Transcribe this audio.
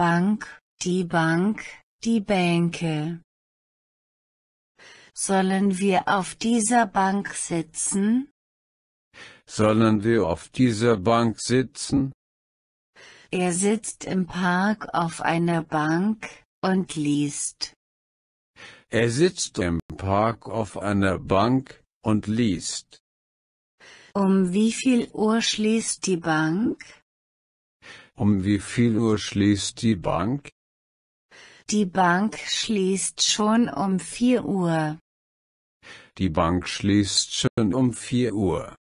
Bank, die Bank, die Bänke. Sollen wir auf dieser Bank sitzen? Sollen wir auf dieser Bank sitzen? Er sitzt im Park auf einer Bank und liest. Er sitzt im Park auf einer Bank und liest. Um wie viel Uhr schließt die Bank? Um wie viel Uhr schließt die Bank? Die Bank schließt schon um vier Uhr. Die Bank schließt schon um vier Uhr.